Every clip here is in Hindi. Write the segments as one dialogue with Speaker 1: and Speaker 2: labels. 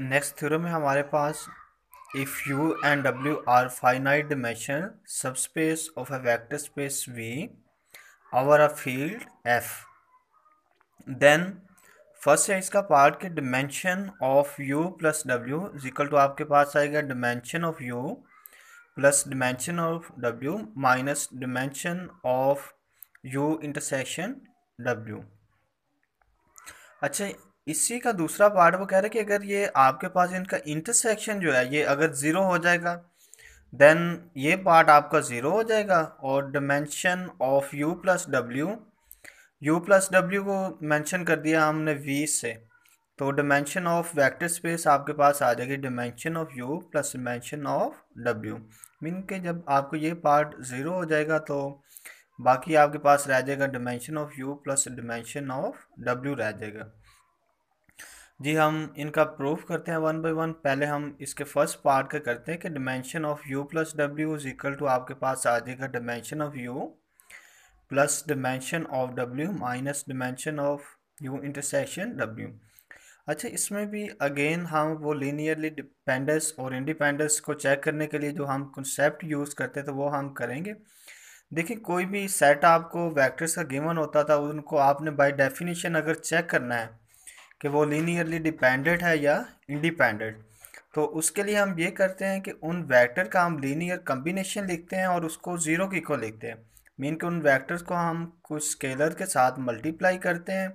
Speaker 1: नेक्स्ट थ्योरम है हमारे पास if U and W are finite dimension subspace of a vector space V over a field F then first है इसका पार्ट के dimension of U plus W equal to आपके पास आएगा dimension of U plus dimension of W minus dimension of U intersection W अच्छा इसी का दूसरा पार्ट वो कह रहे कि अगर ये आपके पास इनका इंटरसेक्शन जो है ये अगर ज़ीरो हो जाएगा देन ये पार्ट आपका ज़ीरो हो जाएगा और dimension of u plus W U plus W को मेंशन कर दिया हमने v से तो डिमेंशन ऑफ वेक्टर स्पेस आपके पास आ जाएगी dimension of u plus dimension of w mean के जब आपको ये पार्ट ज़ीरो हो जाएगा तो बाकी आपके पास रह जाएगा dimension of u plus dimension of w रह जाएगा जी हम इनका प्रूफ करते हैं वन बाई वन पहले हम इसके फर्स्ट पार्ट का करते हैं कि dimension of U plus W is equal to आपके पास आ जाएगा dimension of U plus dimension of W minus dimension of U intersection W अच्छा इसमें भी अगेन हम वो लीनियरली डिपेंडेंस और इंडिपेंडेंस को चेक करने के लिए जो हम कंसेप्ट यूज़ करते थे तो वो हम करेंगे देखिए कोई भी सेट आपको वेक्टर्स का गिवन होता था उनको आपने बाय डेफिनेशन अगर चेक करना है कि वो लीनियरली डिपेंडेंट है या इंडिपेंडेंट तो उसके लिए हम ये करते हैं कि उन वैक्टर का हम लीनियर कम्बिनेशन लिखते हैं और उसको ज़ीरो की को लिखते हैं मीन कि उन वैक्टर्स को हम कुछ स्केलर के साथ मल्टीप्लाई करते हैं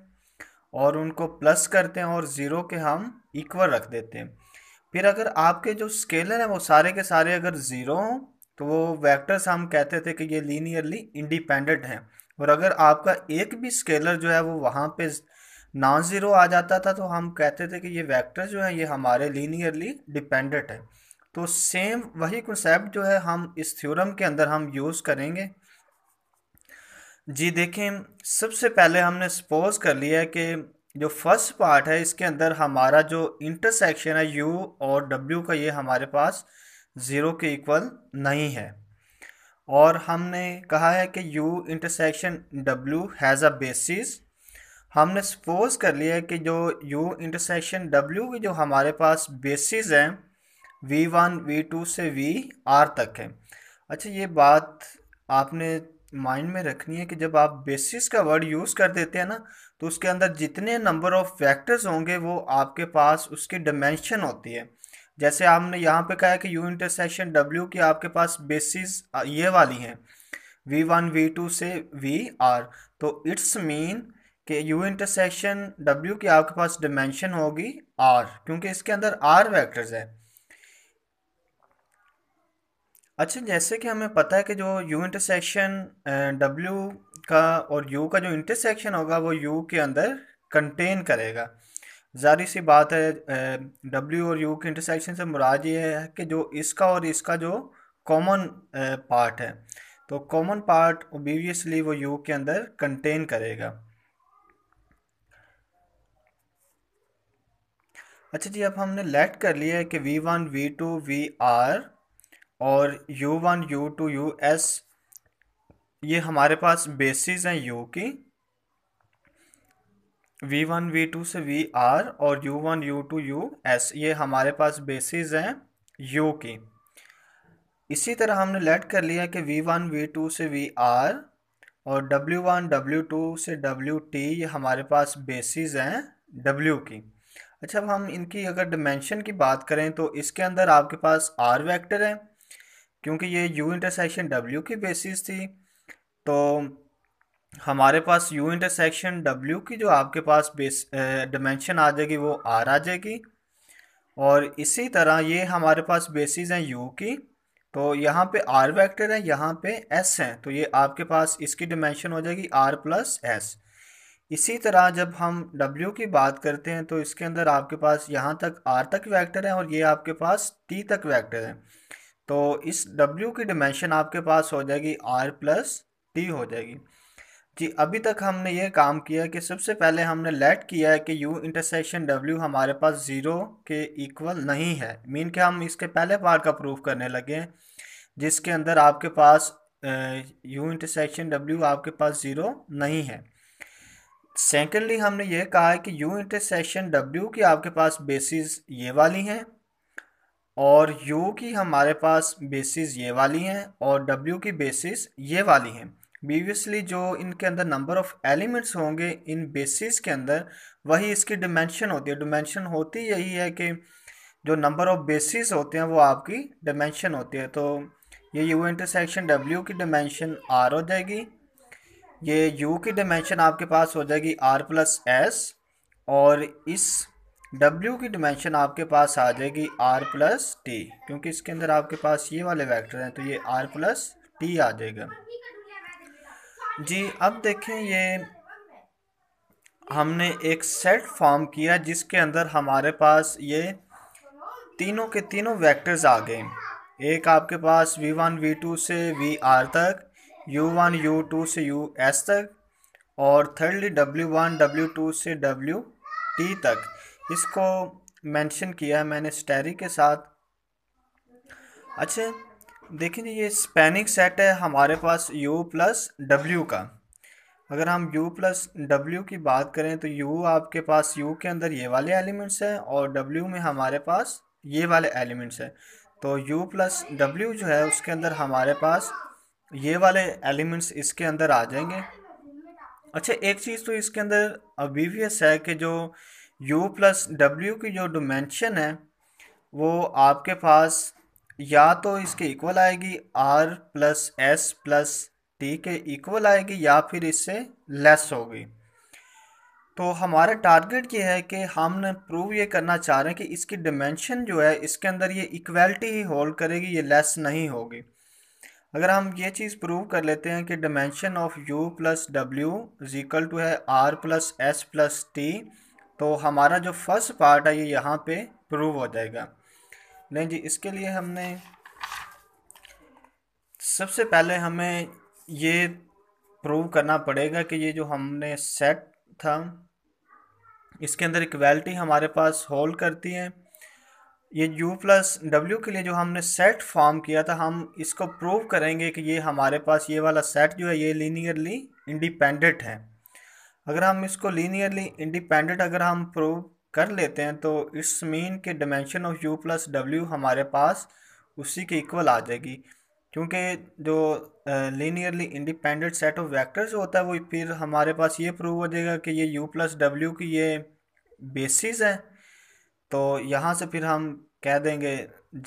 Speaker 1: और उनको प्लस करते हैं और ज़ीरो के हम इक्वल रख देते हैं फिर अगर आपके जो स्केलर हैं वो सारे के सारे अगर ज़ीरो हों तो वो वैक्टर्स हम कहते थे कि ये लीनियरली इंडिपेंडेंट हैं और अगर आपका एक भी स्केलर जो है वो वहाँ पर नॉन ज़ीरो आ जाता था तो हम कहते थे कि ये वेक्टर जो है ये हमारे लीनियरली डिपेंडेंट है तो सेम वही कंसेप्ट जो है हम इस थ्योरम के अंदर हम यूज़ करेंगे जी देखें सबसे पहले हमने सपोज कर लिया है कि जो फर्स्ट पार्ट है इसके अंदर हमारा जो इंटरसेक्शन है यू और डब्ल्यू का ये हमारे पास ज़ीरो के इक्वल नहीं है और हमने कहा है कि U intersection W has a basis हमने सपोज कर लिया है कि जो u इंटरसेक्शन w की जो हमारे पास बेसिस हैं वी वन वी टू से वी आर तक है अच्छा ये बात आपने माइंड में रखनी है कि जब आप बेसिस का वर्ड यूज़ कर देते हैं ना तो उसके अंदर जितने नंबर ऑफ फैक्टर्स होंगे वो आपके पास उसकी डिमेंशन होती है जैसे आपने यहाँ पे कहा है कि यू इंटरसेक्शन डब्ल्यू की आपके पास बेसिस ये वाली हैं वी वन वी टू से वी आर तो इट्स मीन कि यू इंटरसेक्शन w की आपके पास डिमेंशन होगी r क्योंकि इसके अंदर r वेक्टर्स है अच्छा जैसे कि हमें पता है कि जो u इंटरसेक्शन w का और u का जो इंटरसेक्शन होगा वो u के अंदर कंटेन करेगा जारी सी बात है डब्ल्यू और यू के इंटरसेक्शन से मुराद ये है कि जो इसका और इसका जो कॉमन पार्ट है तो कॉमन पार्ट ओबीवियसली वो यू के अंदर कंटेन करेगा अच्छा जी अब हमने लेट कर लिया है कि V one V two V R और U one U two U S ये हमारे पास बेसिस हैं यू की वी वन वी टू से वी आर और U one U two U S ये हमारे पास बेसिस हैं यू की इसी तरह हमने लेट कर लिया है कि वी वन वी टू से वी आर और डब्ल्यू वन डब्ल्यू टू से डब्ल्यू टी ये हमारे पास बेसिस हैं डब्ल्यू की अच्छा अब हम इनकी अगर डिमेंशन की बात करें तो इसके अंदर आपके पास आर वैक्टर है क्योंकि ये यू इंटरसेक्शन डब्ल्यू की बेसिस थी तो हमारे पास यू इंटरसेक्शन डब्ल्यू की जो आपके पास बेस डिमेंशन आ जाएगी वो आर आ जाएगी और इसी तरह ये हमारे पास बेसिस हैं यू की तो यहाँ पे आर वैक्टर है यहाँ पे एस हैं तो ये आपके पास इसकी डिमेंशन हो जाएगी आर प्लस एस इसी तरह जब हम W की बात करते हैं तो इसके अंदर आपके पास यहाँ तक R तक वैक्टर है और ये आपके पास T तक वैक्टर है तो इस W की डिमेंशन आपके पास हो जाएगी R प्लस टी हो जाएगी जी अभी तक हमने ये काम किया कि सबसे पहले हमने लेट किया है कि U इंटरसेक्शन W हमारे पास ज़ीरो के इक्वल नहीं है मीन कि हम इसके पहले पार्ट का प्रूफ करने लगे हैं जिसके अंदर आपके पास यू इंटरसेक्शन डब्ल्यू आपके पास ज़ीरो नहीं है सेकेंडली हमने ये कहा है कि यू इंटरसेक्शन W की आपके पास बेसिस ये वाली हैं और U की हमारे पास बेसिस ये वाली हैं और W की बेसिस ये वाली हैं प्रीवियसली जो इनके अंदर नंबर ऑफ एलिमेंट्स होंगे इन बेसिस के अंदर वही इसकी डिमेंशन होती है डिमेंशन होती यही है कि जो नंबर ऑफ बेसिस होते हैं वो आपकी डिमेंशन होती है तो ये यू इंटरसेक्शन डब्ल्यू की डिमेंशन आर हो जाएगी ये u की डिमेंशन आपके पास हो जाएगी r प्लस एस और इस w की डिमेंशन आपके पास आ जाएगी r प्लस टी क्योंकि इसके अंदर आपके पास ये वाले वेक्टर हैं तो ये r प्लस टी आ जाएगा जी अब देखें ये हमने एक सेट फॉर्म किया जिसके अंदर हमारे पास ये तीनों के तीनों वेक्टर्स आ गए एक आपके पास v1 v2 से vr तक यू वन यू टू से यू एस तक और थर्डली डब्ल्यू वन टू से डब्ल्यू टी तक इसको मेंशन किया है मैंने स्टेरी के साथ अच्छा देखिए जी ये स्पेनिक सेट है हमारे पास u प्लस डब्ल्यू का अगर हम u प्लस डब्ल्यू की बात करें तो u आपके पास u के अंदर ये वाले एलिमेंट्स हैं और w में हमारे पास ये वाले एलिमेंट्स हैं तो u प्लस डब्ल्यू जो है उसके अंदर हमारे पास ये वाले एलिमेंट्स इसके अंदर आ जाएंगे अच्छा एक चीज़ तो इसके अंदर अबीवियस है कि जो u प्लस डब्ल्यू की जो डोमेंशन है वो आपके पास या तो इसके इक्वल आएगी r plus S plus T के इक्वल आएगी या फिर इससे लेस होगी तो हमारा टारगेट ये है कि हम प्रूव ये करना चाह रहे हैं कि इसकी डिमेंशन जो है इसके अंदर ये इक्वलिटी ही होल्ड करेगी ये लेस नहीं होगी अगर हम ये चीज़ प्रूव कर लेते हैं कि dimension of u plus W is equal to है r plus S plus T तो हमारा जो फर्स्ट पार्ट है ये यहाँ पे प्रूव हो जाएगा नहीं जी इसके लिए हमने सबसे पहले हमें ये प्रूव करना पड़ेगा कि ये जो हमने सेट था इसके अंदर इक्वेलिटी हमारे पास होल्ड करती है ये u प्लस डब्ल्यू के लिए जो हमने सेट फॉर्म किया था हम इसको प्रूव करेंगे कि ये हमारे पास ये वाला सेट जो है ये लीनियरली इंडिपेंडेंट है अगर हम इसको लीनियरली इंडिपेंडेंट अगर हम प्रूव कर लेते हैं तो इट्स मीन के dimension of u plus W हमारे पास उसी के इक्वल आ जाएगी क्योंकि जो linearly independent set of vectors होता है वो फिर हमारे पास ये प्रूव हो जाएगा कि ये यू प्लस डब्ल्यू की ये बेसिस है तो यहाँ से फिर हम कह देंगे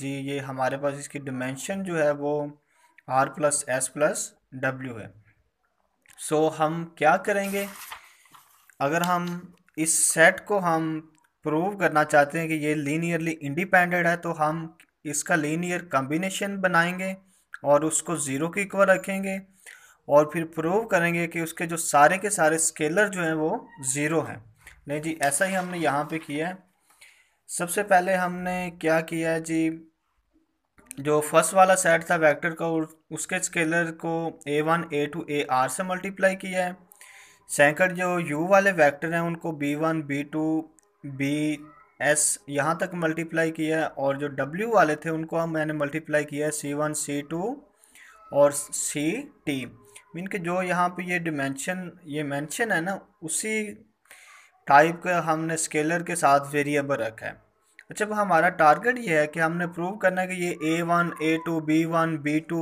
Speaker 1: जी ये हमारे पास इसकी डिमेंशन जो है वो R plus S plus W है सो so, हम क्या करेंगे अगर हम इस सेट को हम प्रूव करना चाहते हैं कि ये लीनियरली इंडिपेंडेंट है तो हम इसका लीनियर कम्बिनेशन बनाएंगे और उसको ज़ीरो के इक्वल रखेंगे और फिर प्रूव करेंगे कि उसके जो सारे के सारे स्केलर जो हैं वो ज़ीरो हैं नहीं जी ऐसा ही हमने यहाँ पे किया है सबसे पहले हमने क्या किया जी जो फर्स्ट वाला सेट था वेक्टर का उसके स्केलर को A one A two A R से मल्टीप्लाई किया है सेंकड़ जो यू वाले वेक्टर हैं उनको B one B two B S यहाँ तक मल्टीप्लाई किया है और जो डब्ल्यू वाले थे उनको हम मैंने मल्टीप्लाई किया है सी वन सी टू और सी टी मीन के जो यहाँ पे ये डिमेंशन ये मेंशन है ना उसी टाइप का हमने स्केलर के साथ वेरिएबल रखा है अच्छा वो हमारा टारगेट ये है कि हमने प्रूव करना है कि ये A one A two B one B two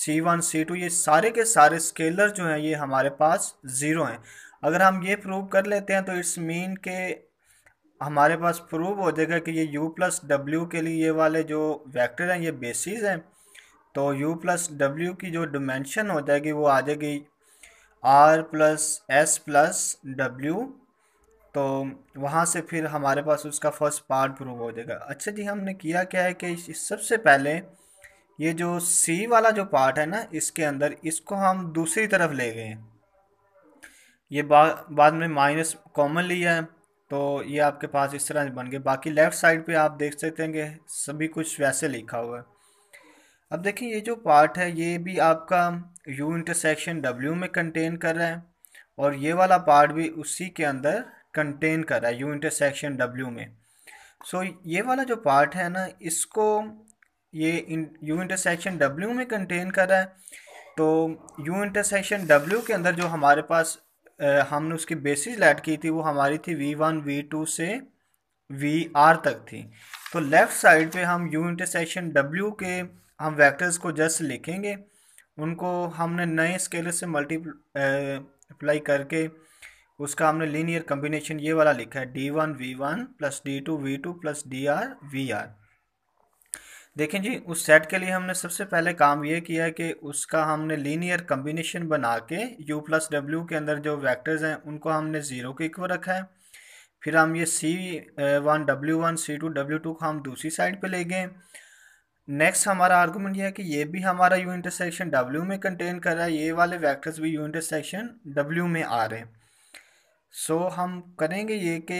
Speaker 1: C one C two ये सारे के सारे स्केलर जो हैं ये हमारे पास ज़ीरो हैं अगर हम ये प्रूव कर लेते हैं तो इट्स मीन के हमारे पास प्रूव हो जाएगा कि ये यू प्लस डब्ल्यू के लिए ये वाले जो वैक्टर हैं ये बेसिस हैं तो u प्लस डब्ल्यू की जो डिमेंशन हो जाएगी वो आ जाएगी r plus S plus W तो वहाँ से फिर हमारे पास उसका फर्स्ट पार्ट प्रूव हो जाएगा अच्छा जी हमने किया क्या है कि सबसे पहले ये जो सी वाला जो पार्ट है ना इसके अंदर इसको हम दूसरी तरफ ले गए ये बा, बाद में माइनस कॉमन लिया है तो ये आपके पास इस तरह बन गए बाकी लेफ़्ट साइड पे आप देख सकते हैं कि सभी कुछ वैसे लिखा हुआ है अब देखिए ये जो पार्ट है ये भी आपका यू इंटरसेक्शन डब्ल्यू में कंटेन कर रहा है और ये वाला पार्ट भी उसी के अंदर कंटेन कर रहा है यू इंटरसेक्शन डब्ल्यू में सो so, ये वाला जो पार्ट है ना इसको ये यू इंटरसेक्शन डब्ल्यू में कंटेन कर रहा है तो यू इंटरसेक्शन डब्ल्यू के अंदर जो हमारे पास हमने उसकी बेसिस लैट की थी वो हमारी थी वी वन वी टू से वी आर तक थी तो लेफ़्ट साइड पे हम यू इंटरसेक्शन डब्ल्यू के हम वेक्टर्स को जस्ट लिखेंगे उनको हमने नए स्केलर से मल्टीप्लाई करके उसका हमने लीनियर कम्बिनेशन ये वाला लिखा है D one V one plus D two V two plus D R V R देखें जी उस सेट के लिए हमने सबसे पहले काम ये किया है कि उसका हमने लीनियर कम्बिनेशन बना के u प्लस डब्ल्यू के अंदर जो वैक्टर्स हैं उनको हमने ज़ीरो के इक्वल रखा है फिर हम ये C one W one C two W two को हम दूसरी साइड पे ले गए नेक्स्ट हमारा आर्गूमेंट यह है कि ये भी हमारा यू इंटरसेक्शन डब्ल्यू में कंटेन कर रहा है ये वाले वैक्टर्स भी यू इंटरसेक्शन डब्ल्यू में आ रहे हैं सो हम करेंगे ये कि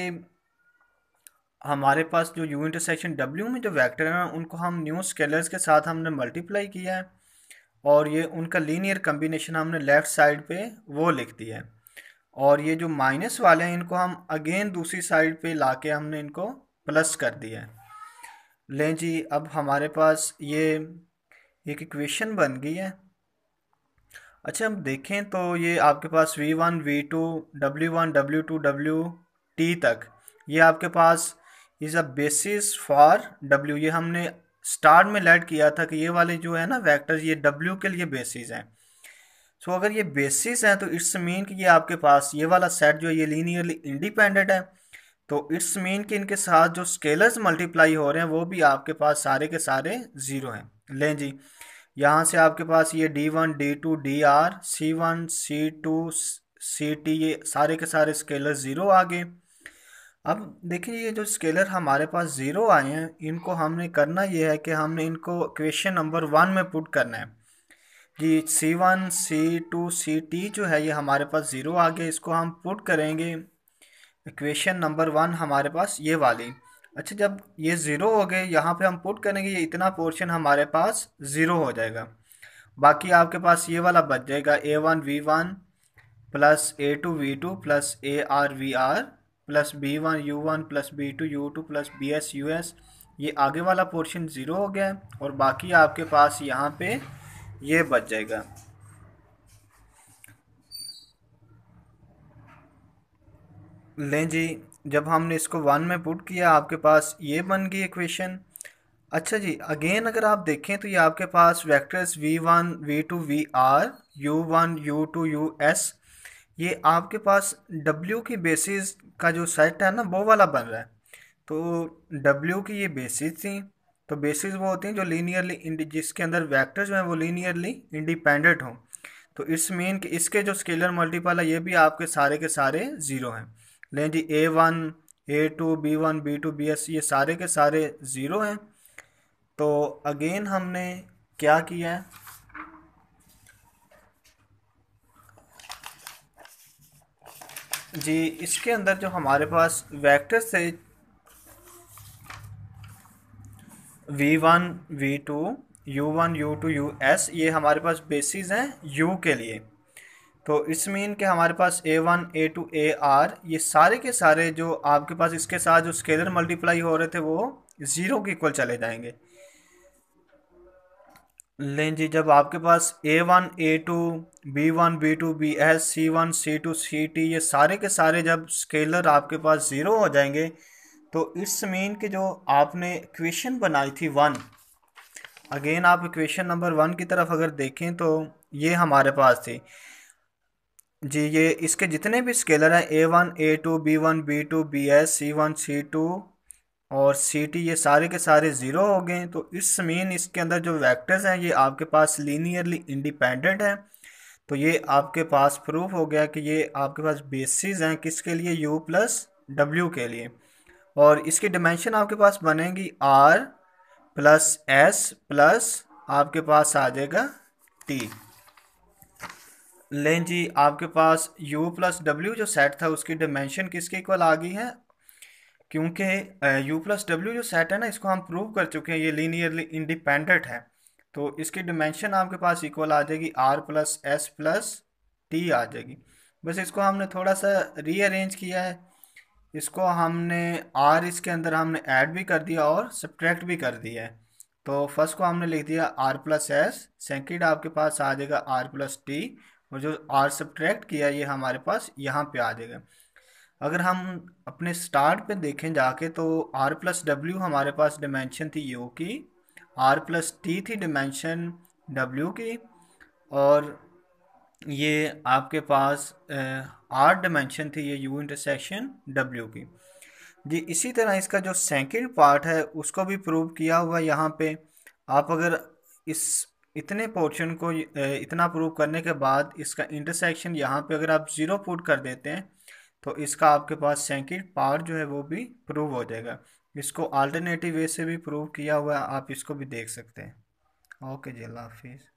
Speaker 1: हमारे पास जो यू इंटरसेक्शन डब्ल्यू में जो वेक्टर हैं उनको हम न्यू स्केलर्स के साथ हमने मल्टीप्लाई किया है और ये उनका लीनियर कम्बिनेशन हमने लेफ़्ट साइड पे वो लिख दिया है और ये जो माइनस वाले हैं इनको हम अगेन दूसरी साइड पे ला के हमने इनको प्लस कर दिया है लें जी अब हमारे पास ये एक इक्वेशन बन गई है अच्छा हम देखें तो ये आपके पास V one V two W one W two W T तक ये आपके पास is a basis for W ये हमने स्टार्ट में लेट किया था कि ये वाले जो है ना वैक्टर ये डब्ल्यू के लिए बेसिस हैं सो so, अगर ये बेसिस हैं तो इट्स मीन कि ये आपके पास ये वाला सेट जो है ये लीनियरली इंडिपेंडेंट है तो इट्स मीन कि इनके साथ जो स्केलर्स मल्टीप्लाई हो रहे हैं वो भी आपके पास सारे के सारे ज़ीरो हैं लें जी यहाँ से आपके पास ये D one D two D R C one C two C T ये सारे के सारे स्केलर ज़ीरो आ गए अब देखिए ये जो स्केलर हमारे पास ज़ीरो आए हैं इनको हमने करना ये है कि हमने इनको क्वेश्चन नंबर वन में पुट करना है जी C one C two C T जो है ये हमारे पास ज़ीरो आ गए इसको हम पुट करेंगे क्वेश्चन नंबर वन हमारे पास ये वाली अच्छा जब ये ज़ीरो हो गए यहाँ पे हम पुट करेंगे ये इतना पोर्शन हमारे पास ज़ीरो हो जाएगा बाकी आपके पास ये वाला बच जाएगा A one V one plus A two V two plus A R V R plus B one U one plus B two U two plus B S U S ये आगे वाला पोर्शन ज़ीरो हो गया और बाकी आपके पास यहाँ पे ये बच जाएगा लें जी जब हमने इसको वन में पुट किया आपके पास ये बन गई इक्वेशन अच्छा जी अगेन अगर आप देखें तो ये आपके पास vectors V one V two V R U one U two U S ये आपके पास डब्ल्यू की बेसिस का जो सेट है ना वो वाला बन रहा है तो डब्ल्यू की ये बेसिस थी तो बेसिस वो होती हैं जो लीनियरली जिसके अंदर वैक्टर्स जो हैं वो लीनियरली इंडिपेंडेंट हों तो इट्स मीन कि इसके जो स्केलर मल्टीपल है ये भी आपके सारे के सारे ज़ीरो हैं लें जी A one A two B one B two B S ये सारे के सारे ज़ीरो हैं तो अगेन हमने क्या किया है जी इसके अंदर जो हमारे पास वेक्टर थे V one V two U one U two U S ये हमारे पास बेसिस हैं यू के लिए तो इट्स मीन कि हमारे पास A one A two A R ये सारे के सारे जो आपके पास इसके साथ जो स्केलर मल्टीप्लाई हो रहे थे वो ज़ीरो के इक्वल चले जाएंगे लें जी जब आपके पास A one A two B one B two B S C one C two C T ये सारे के सारे जब स्केलर आपके पास ज़ीरो हो जाएंगे तो इट्स मीन कि जो आपने इक्वेशन बनाई थी वन अगेन आप इक्वेशन नंबर वन की तरफ अगर देखें तो ये हमारे पास थी जी ये इसके जितने भी स्केलर हैं A one A two B one B two B S C one C two और सी टी ये सारे के सारे ज़ीरो हो गए तो इस मीन इसके अंदर जो वेक्टर्स हैं ये आपके पास लीनियरली इंडिपेंडेंट हैं तो ये आपके पास प्रूफ हो गया कि ये आपके पास बेसिस हैं किसके लिए यू प्लस डब्ल्यू के लिए और इसकी डिमेंशन आपके पास बनेगी आर प्लस एस प्लस आपके पास आ जाएगा टी लें जी आपके पास u प्लस डब्ल्यू जो सेट था उसकी डिमेंशन किसके इक्वल आ गई है क्योंकि u प्लस डब्ल्यू जो सेट है ना इसको हम प्रूव कर चुके हैं ये लीनियरली इंडिपेंडेंट है तो इसकी डिमेंशन आपके पास इक्वल आ जाएगी r plus S plus T आ जाएगी बस इसको हमने थोड़ा सा रीअरेंज किया है इसको हमने r इसके अंदर हमने ऐड भी कर दिया और सब्ट्रैक्ट भी कर दिया है तो फर्स्ट को हमने लिख दिया r प्लस एस सेकेंड आपके पास आ जाएगा r प्लस टी और जो आर सब्ट्रैक्ट किया ये हमारे पास यहाँ पे आ जाएगा अगर हम अपने स्टार्ट पे देखें जाके तो आर प्लस डब्ल्यू हमारे पास डिमेंशन थी यू की आर प्लस टी थी डिमेंशन डब्ल्यू की और ये आपके पास आर डिमेंशन थी ये यू इंटरसेक्शन डब्ल्यू की जी इसी तरह इसका जो सेकेंड पार्ट है उसको भी प्रूव किया हुआ यहाँ पे आप अगर इस इतने पोर्शन को इतना प्रूव करने के बाद इसका इंटरसेक्शन यहाँ पे अगर आप ज़ीरो पुट कर देते हैं तो इसका आपके पास सेकेंड पार्ट जो है वो भी प्रूव हो जाएगा इसको अल्टरनेटिव वे से भी प्रूव किया हुआ है आप इसको भी देख सकते हैं ओके जी अल्लाह हाफिज़